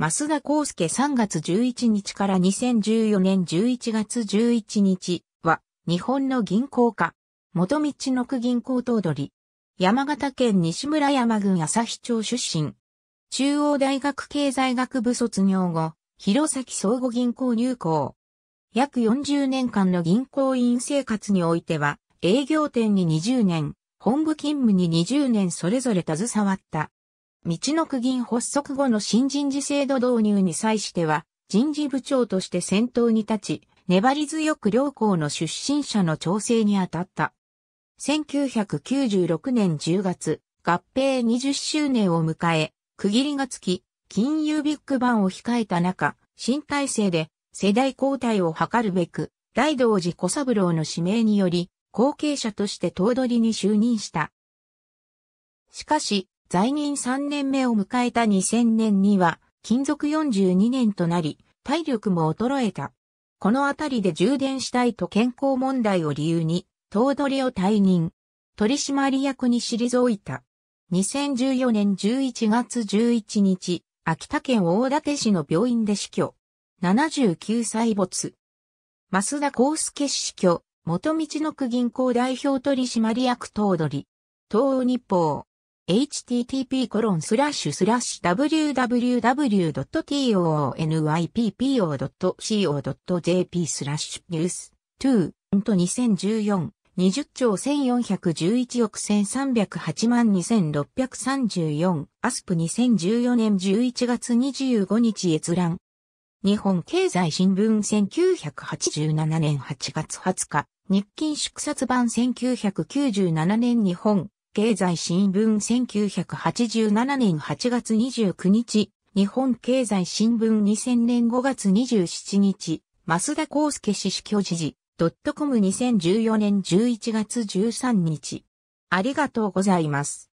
増田康介3月11日から2014年11月11日は、日本の銀行家、元道の区銀行頭取、山形県西村山郡日町出身、中央大学経済学部卒業後、弘前総合銀行入行。約40年間の銀行員生活においては、営業店に20年、本部勤務に20年それぞれ携わった。道の区議発足後の新人事制度導入に際しては、人事部長として先頭に立ち、粘り強く両校の出身者の調整に当たった。1996年10月、合併20周年を迎え、区切りがつき、金融ビッグバンを控えた中、新体制で世代交代を図るべく、大道寺小三郎の指名により、後継者として頭取に就任した。しかし、在任3年目を迎えた2000年には、勤続42年となり、体力も衰えた。このあたりで充電したいと健康問題を理由に、頭取を退任。取締役に退いた。2014年11月11日、秋田県大館市の病院で死去。79歳没。増田康介死去、元道の区銀行代表取締役頭取。東欧日報。http://www.toonyppo.co.jp スラッシュニュース2と2014 20兆1411億1308万2634アスプ2014年11月25日閲覧日本経済新聞1987年8月20日日勤祝冊版1997年日本経済新聞1987年8月29日、日本経済新聞2000年5月27日、増田康介氏死去時事、ドットコム2014年11月13日。ありがとうございます。